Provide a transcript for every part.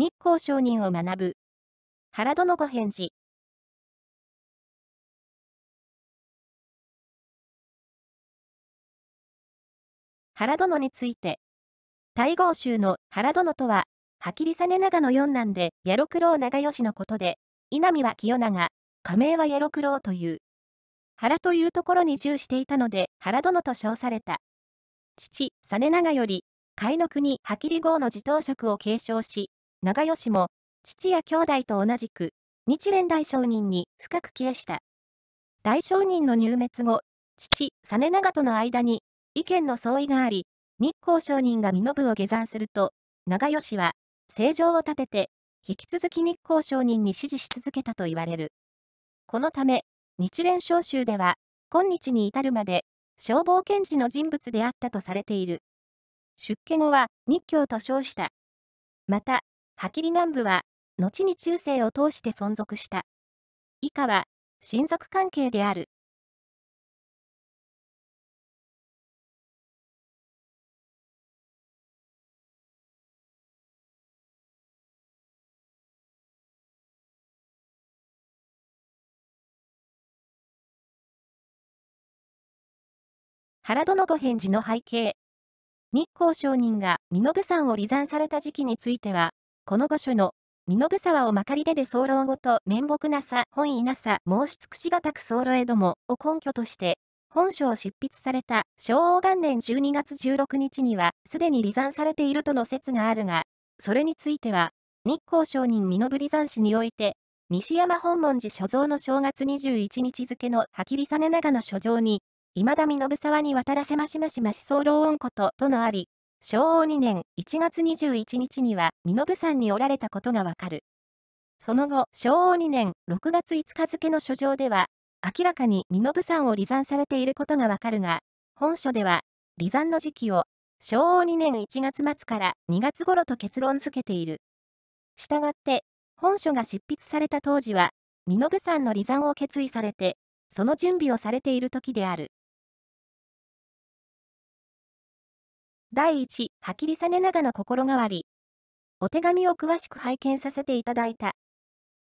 日光商人を学ぶ。原殿ご返事。原殿について。大豪州の原殿とは、はきりさね長の四男で、矢六郎長吉のことで、稲見は清長、仮名は矢六郎という。原というところに従していたので、原殿と称された。父、実長より、甲斐の国、はきり号の自頭職を継承し、長吉も、父や兄弟と同じく、日蓮大商人に深く帰依した。大商人の入滅後、父、実長との間に、意見の相違があり、日光商人が身延を下山すると、長吉は、政情を立てて、引き続き日光商人に支持し続けたと言われる。このため、日蓮召集では、今日に至るまで、消防検事の人物であったとされている。出家後は、日教と称した。また、ハキリ南部は、後に中世を通して存続した。以下は、親族関係である。原殿御返事の背景。日光商人が身延山を離山された時期については、この御所の、身延沢をまかりでで候ごと面目なさ本意なさ申し尽くしがたく候へどもを根拠として、本書を執筆された昭和元年12月16日にはすでに離散されているとの説があるが、それについては、日光商人身延離山氏において、西山本門寺所蔵の正月21日付のはきりさね長の書状に、未だ身延沢に渡らせましましまし候音こととのあり、昭和2年1月21日には身延山におられたことがわかる。その後、昭和2年6月5日付の書状では、明らかに身延山を離山されていることがわかるが、本書では、離山の時期を昭和2年1月末から2月頃と結論付けている。したがって、本書が執筆された当時は、身延山の離山を決意されて、その準備をされている時である。第1、はきりさね長の心変わり。お手紙を詳しく拝見させていただいた。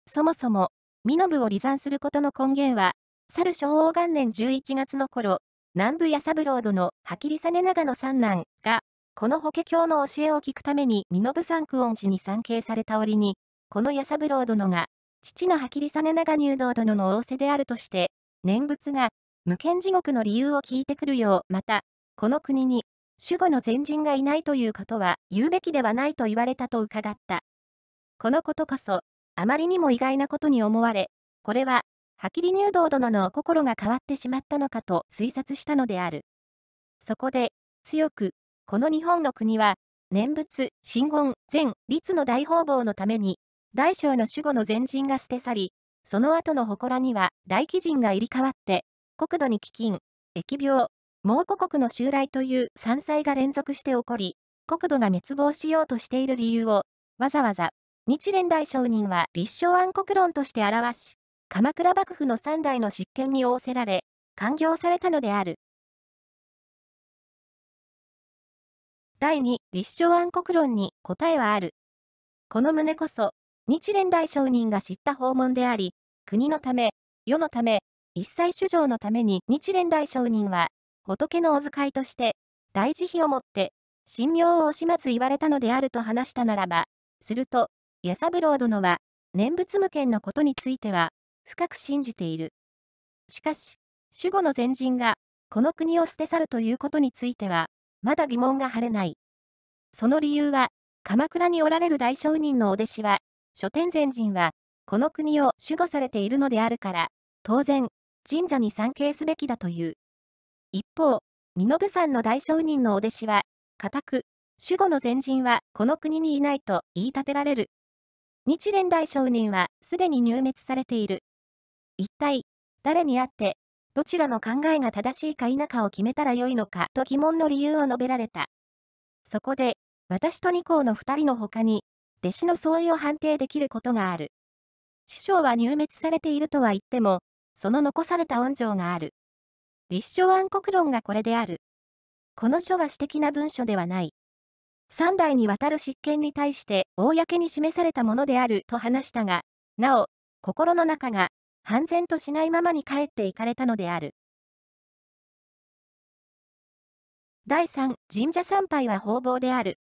そもそも、身延を離散することの根源は、猿昭王元年11月の頃、南部八三郎殿、はきりさね長の三男が、この法華経の教えを聞くために身延三久恩寺に参詣された折に、この八三郎殿が、父のはきりさね長入道殿の仰せであるとして、念仏が、無権地獄の理由を聞いてくるよう、また、この国に守護の前人がいないということは言うべきではないと言われたと伺った。このことこそ、あまりにも意外なことに思われ、これは、はきり入道殿のお心が変わってしまったのかと推察したのである。そこで、強く、この日本の国は、念仏、真言、善、律の大方々のために、大小の守護の前人が捨て去り、その後の祠には大貴人が入り替わって、国土に飢饉、疫病、蒙古国の襲来という山災が連続して起こり、国土が滅亡しようとしている理由を、わざわざ、日蓮大商人は立正暗黒論として表し、鎌倉幕府の三代の執権に仰せられ、完業されたのである。第2、立正暗黒論に答えはある。この旨こそ、日蓮大商人が知った訪問であり、国のため、世のため、一切主情のために日蓮大商人は仏のお使いとして、大慈悲をもって、神妙を惜しまず言われたのであると話したならば、すると、矢三郎殿は、念仏無権のことについては、深く信じている。しかし、守護の前人が、この国を捨て去るということについては、まだ疑問が晴れない。その理由は、鎌倉におられる大商人のお弟子は、書店前人は、この国を守護されているのであるから、当然、神社に参詣すべきだという。一方、身延山の大商人のお弟子は、固く、守護の前人はこの国にいないと言い立てられる。日蓮大商人はすでに入滅されている。一体、誰にあって、どちらの考えが正しいか否かを決めたらよいのかと疑問の理由を述べられた。そこで、私と二校の二人の他に、弟子の相違を判定できることがある。師匠は入滅されているとは言っても、その残された恩情がある。立証暗黒論がこれである。この書は私的な文書ではない。三代にわたる執権に対して公に示されたものであると話したが、なお、心の中が、半然としないままに帰っていかれたのである。第三、神社参拝は方々である。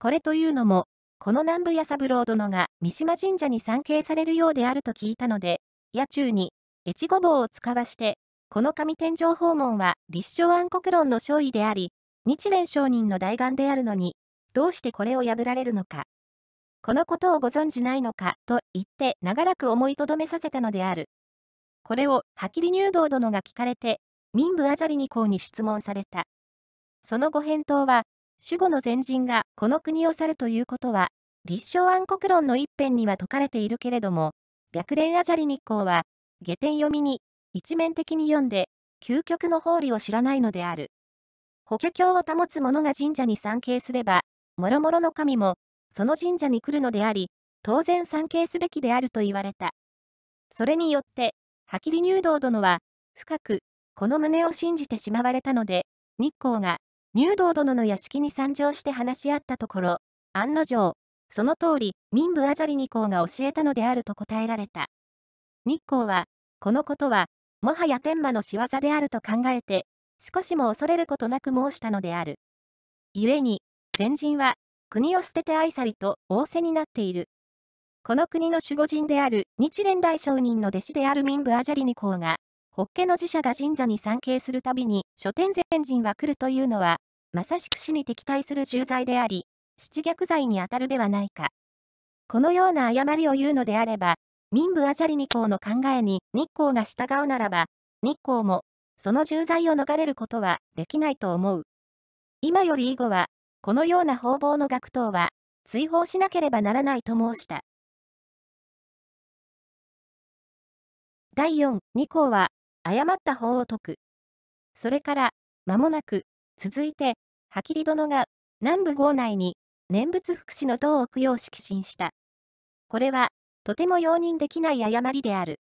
これというのも、この南部屋三郎殿が三島神社に参詣されるようであると聞いたので、夜中に、越後棒を使わして、この神天井訪問は立正暗黒論の勝利であり、日蓮上人の大願であるのに、どうしてこれを破られるのか。このことをご存じないのか、と言って長らく思いとどめさせたのである。これを、はきり入道殿が聞かれて、民部アジャリニ公に質問された。そのご返答は、守護の前人がこの国を去るということは、立正暗黒論の一辺には説かれているけれども、白蓮アジャリ日光は、下天読みに一面的に読んで、究極の法理を知らないのである。法華経を保つ者が神社に参詣すれば、もろもろの神も、その神社に来るのであり、当然参詣すべきであると言われた。それによって、はきり入道殿は、深く、この旨を信じてしまわれたので、日光が、入道殿の屋敷に参上して話し合ったところ、案の定、その通り、民部アジャリニ公が教えたのであると答えられた。日光は、このことは、もはや天魔の仕業であると考えて、少しも恐れることなく申したのである。故に、前人は、国を捨てて愛さりと仰せになっている。この国の守護神である日蓮大聖人の弟子である民部アジャリニ公が、ホッケの寺社が神社に参詣するたびに書店前人は来るというのは、まさしく死に敵対する重罪であり、七虐罪にあたるではないか。このような誤りを言うのであれば、民部アジャリニ項の考えに日光が従うならば、日光も、その重罪を逃れることはできないと思う。今より以後は、このような方々の学徒は、追放しなければならないと申した。第四、二項は、誤った法を解く。それから、間もなく、続いて、はきり殿が、南部郷内に、念仏福祉の塔を供養し寄進した。これは、とても容認できない誤りである。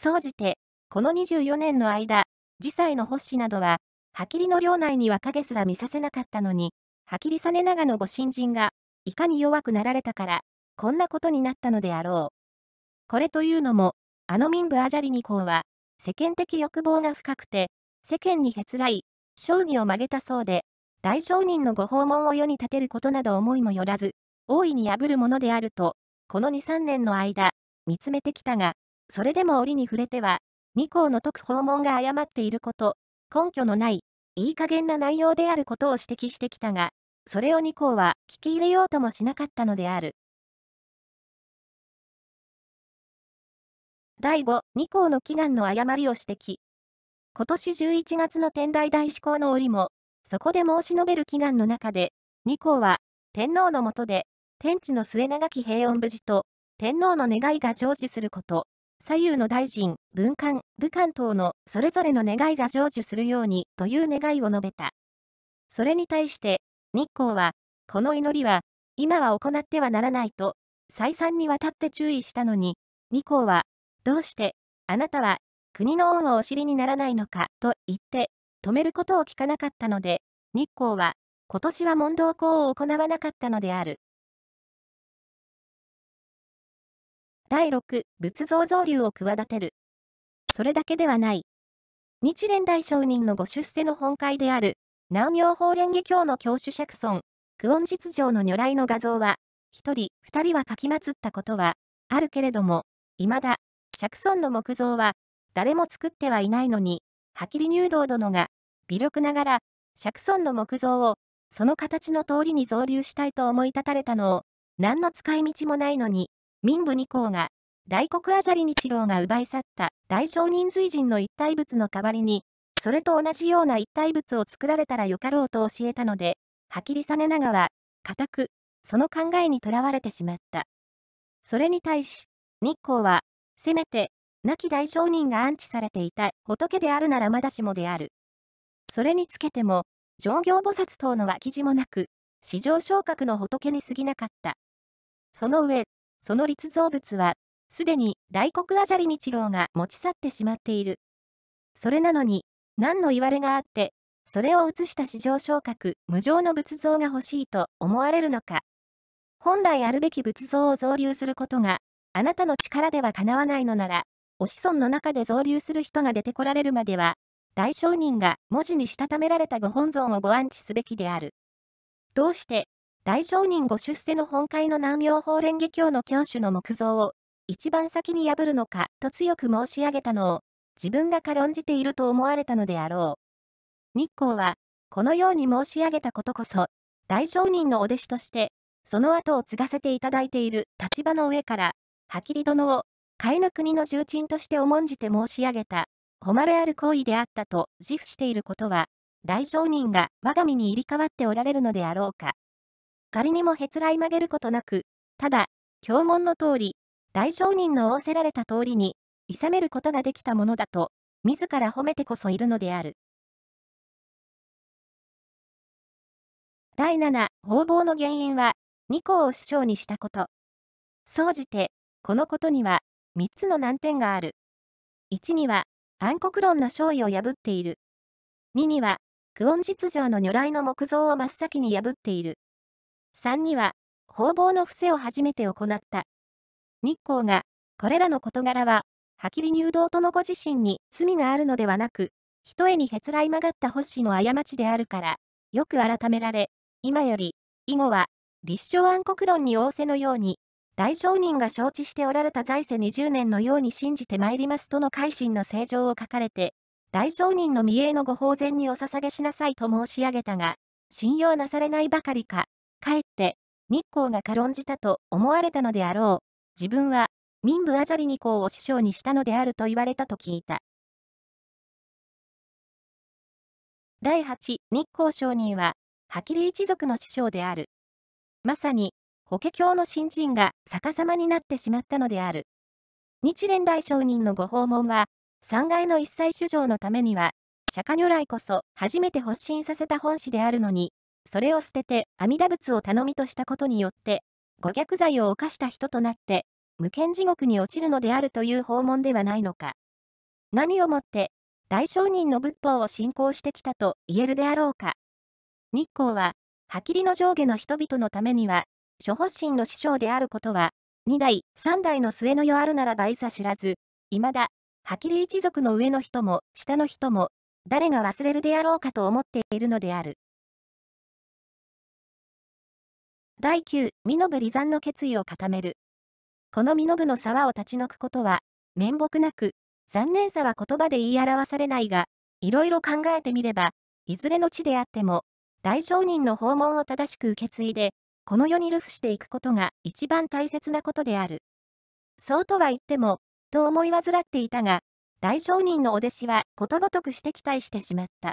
総じて、この24年の間、次歳の発氏などは、はきりの領内には影すら見させなかったのに、はきり実長のご新人が、いかに弱くなられたから、こんなことになったのであろう。これというのも、あの民部アジャリニ公は、世間的欲望が深くて、世間にへつらい、将棋を曲げたそうで、大商人のご訪問を世に立てることなど思いもよらず、大いに破るものであると、この2、3年の間、見つめてきたが、それでも折に触れては、2項の特訪問が誤っていること、根拠のない、いい加減な内容であることを指摘してきたが、それを2項は聞き入れようともしなかったのである。第5、2項の祈願の誤りを指摘。今年11月の天台大志向の折も、そこで申し述べる祈願の中で、2項は、天皇のもとで、天地の末長き平穏無事と、天皇の願いが成就すること、左右の大臣、文官、武官等のそれぞれの願いが成就するようにという願いを述べた。それに対して、日光は、この祈りは、今は行ってはならないと、再三にわたって注意したのに、日光は、どうして、あなたは、国の恩をお知りにならないのか、と言って、止めることを聞かなかったので、日光は、今年は問答校を行わなかったのである。第6、仏像造流を企てる。それだけではない。日蓮大聖人のご出世の本会である、南明法蓮華経の教主釈尊、久遠実情の如来の画像は、一人、二人は書き祀ったことは、あるけれども、未だ、釈尊の木像は、誰も作ってはいないのに、はきり入道殿が、微力ながら、釈尊の木像を、その形の通りに造流したいと思い立たれたのを、何の使い道もないのに、民部二皇が、大黒あざり日郎が奪い去った大商人随人の一体物の代わりに、それと同じような一体物を作られたらよかろうと教えたので、はきりさねながは、固く、その考えにとらわれてしまった。それに対し、日光は、せめて、亡き大商人が安置されていた仏であるならまだしもである。それにつけても、上行菩薩等の脇地もなく、史上昇格の仏に過ぎなかった。その上、その立像物は、すでに大黒あじゃり日郎が持ち去ってしまっている。それなのに、何の言われがあって、それを写した市場昇格、無常の仏像が欲しいと思われるのか。本来あるべき仏像を造流することが、あなたの力ではかなわないのなら、お子孫の中で造流する人が出てこられるまでは、大商人が文字にしたためられたご本尊をご安置すべきである。どうして、大商人ご出世の本会の南明法蓮華経の教主の木造を、一番先に破るのか、と強く申し上げたのを、自分が軽んじていると思われたのであろう。日光は、このように申し上げたことこそ、大商人のお弟子として、その後を継がせていただいている立場の上から、はきり殿を、替えの国の重鎮として重んじて申し上げた、誉れある行為であったと自負していることは、大商人が我が身に入り代わっておられるのであろうか。仮にもへつらい曲げることなく、ただ、教文の通り、大商人の仰せられた通りに、いさめることができたものだと、自ら褒めてこそいるのである。第7、方々の原因は、二項を師匠にしたこと。総じて、このことには、三つの難点がある。一には、暗黒論の勝利を破っている。二には、久遠実情の如来の木造を真っ先に破っている。3には、方々の伏せを初めて行った。日光が、これらの事柄は、はきり入道とのご自身に罪があるのではなく、ひとえにへつらい曲がった星の過ちであるから、よく改められ、今より、以後は、立証暗黒論に仰せのように、大商人が承知しておられた財政20年のように信じてまいりますとの改心の正常を書かれて、大商人の未栄のご法前にお捧げしなさいと申し上げたが、信用なされないばかりか、かえって日光が軽んじたと思われたのであろう。自分は民部アジャリニ公を師匠にしたのであると言われたと聞いた。第8日光商人は、ハキリ一族の師匠である。まさに、法華経の新人が逆さまになってしまったのである。日蓮大商人のご訪問は、三階の一切主上のためには、釈迦如来こそ初めて発信させた本師であるのに、それを捨てて阿弥陀仏を頼みとしたことによって、誤逆罪を犯した人となって、無権地獄に落ちるのであるという訪問ではないのか。何をもって、大商人の仏法を信仰してきたと言えるであろうか。日光は、はきりの上下の人々のためには、諸発心の師匠であることは、二代、三代の末の世あるならばいざ知らず、未だ、はきり一族の上の人も、下の人も、誰が忘れるであろうかと思っているのである。第9、身延離山の決意を固める。この身延の沢を立ち退くことは、面目なく、残念さは言葉で言い表されないが、いろいろ考えてみれば、いずれの地であっても、大商人の訪問を正しく受け継いで、この世に流布していくことが一番大切なことである。そうとは言っても、と思い患っていたが、大商人のお弟子はことごとくして期待してしまった。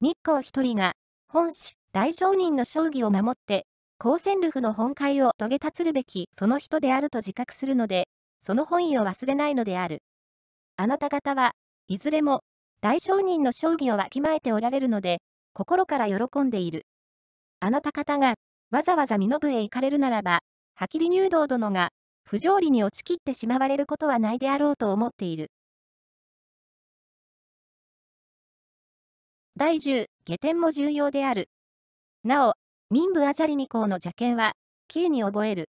日光一人が、本師、大商人の将棋を守って、高専ルフの本会を遂げたつるべきその人であると自覚するので、その本意を忘れないのである。あなた方はいずれも大商人の将棋をわきまえておられるので、心から喜んでいる。あなた方がわざわざ身延へ行かれるならば、はきり入道殿が不条理に落ちきってしまわれることはないであろうと思っている。第10、下点も重要である。なお、民部アジャリニ公の邪剣は、キーに覚える。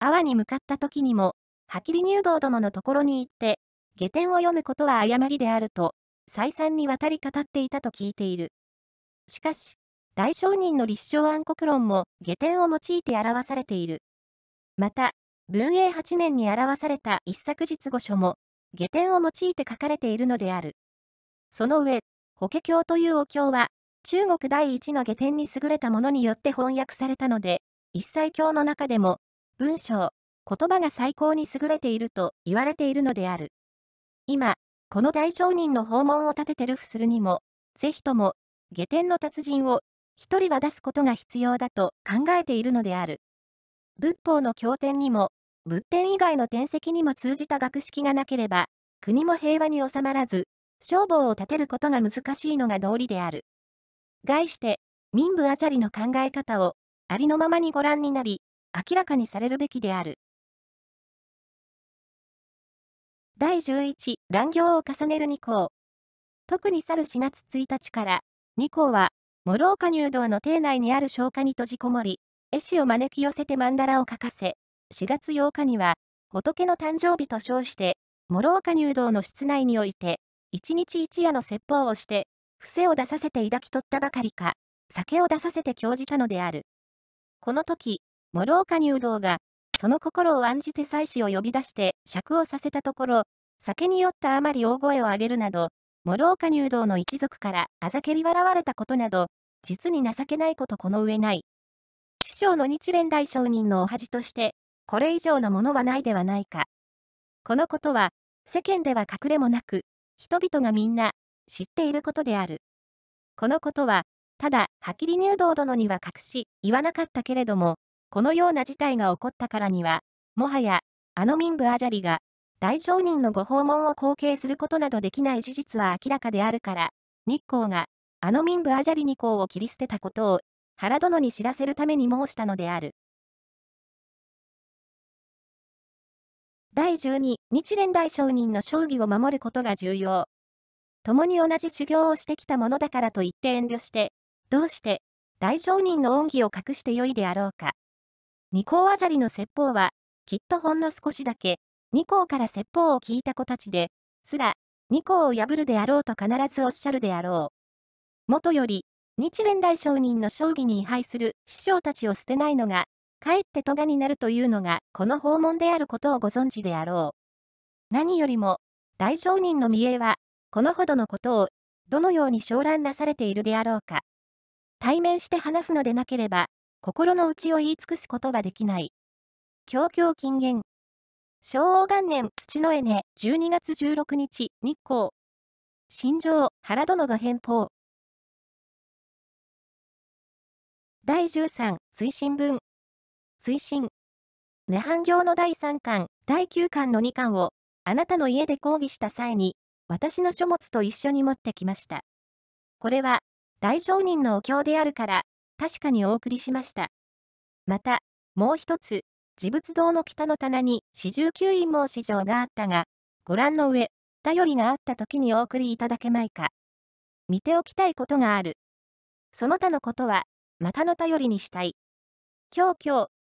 阿波に向かった時にも、ハキリ入道殿のところに行って、下典を読むことは誤りであると、再三にわたり語っていたと聞いている。しかし、大商人の立証暗黒論も下典を用いて表されている。また、文永8年に表された一作日語書も、下典を用いて書かれているのである。その上、法華経というお経は、中国第一の下典に優れたものによって翻訳されたので、一切教の中でも、文章、言葉が最高に優れていると言われているのである。今、この大商人の訪問を立ててルフするにも、ぜひとも、下典の達人を、一人は出すことが必要だと考えているのである。仏法の経典にも、仏典以外の典籍にも通じた学識がなければ、国も平和に収まらず、消防を立てることが難しいのが道理である。概して、民部アジャリの考え方を、ありのままにご覧になり、明らかにされるべきである。第11、乱行を重ねる2項。特に去る4月1日から、2項は、諸岡入道の邸内にある消化に閉じこもり、絵師を招き寄せて曼荼羅を書かせ、4月8日には、仏の誕生日と称して、諸岡入道の室内において、一日一夜の説法をして、癖を出させて抱き取ったばかりか、酒を出させて興じたのである。この時、諸岡入道が、その心を案じて妻子を呼び出して釈をさせたところ、酒に酔ったあまり大声を上げるなど、諸岡入道の一族からあざけり笑われたことなど、実に情けないことこの上ない。師匠の日蓮大商人のお恥として、これ以上のものはないではないか。このことは、世間では隠れもなく、人々がみんな知っていることである。このことは、ただ、はきり入道殿には隠し、言わなかったけれども、このような事態が起こったからには、もはや、あの民部アジャリが、大商人のご訪問を後継することなどできない事実は明らかであるから、日光が、あの民部アジャリ2校を切り捨てたことを、原殿に知らせるために申したのである。第12、日蓮大商人の将棋を守ることが重要。共に同じ修行をしてきたものだからと言って遠慮して、どうして、大商人の恩義を隠してよいであろうか。二項あじゃりの説法は、きっとほんの少しだけ、二項から説法を聞いた子たちで、すら、二項を破るであろうと必ずおっしゃるであろう。もとより、日蓮大商人の将棋に違背する師匠たちを捨てないのが、かえって咎になるというのが、この訪問であることをご存知であろう。何よりも、大商人の見栄は、このほどのことを、どのように商覧なされているであろうか。対面して話すのでなければ、心の内を言い尽くすことはできない。教教金言。昭和元年、土のエネ、12月16日、日光。新庄、原殿が返報。第13、推進文。推進。涅槃行の第3巻、第9巻の2巻を、あなたの家で講義した際に、私の書物と一緒に持ってきました。これは、大商人のお経であるから、確かにお送りしました。また、もう一つ、自仏堂の北の棚に四十九院申し状があったが、ご覧の上、頼りがあった時にお送りいただけまいか。見ておきたいことがある。その他のことは、またの頼りにしたい。今日今日、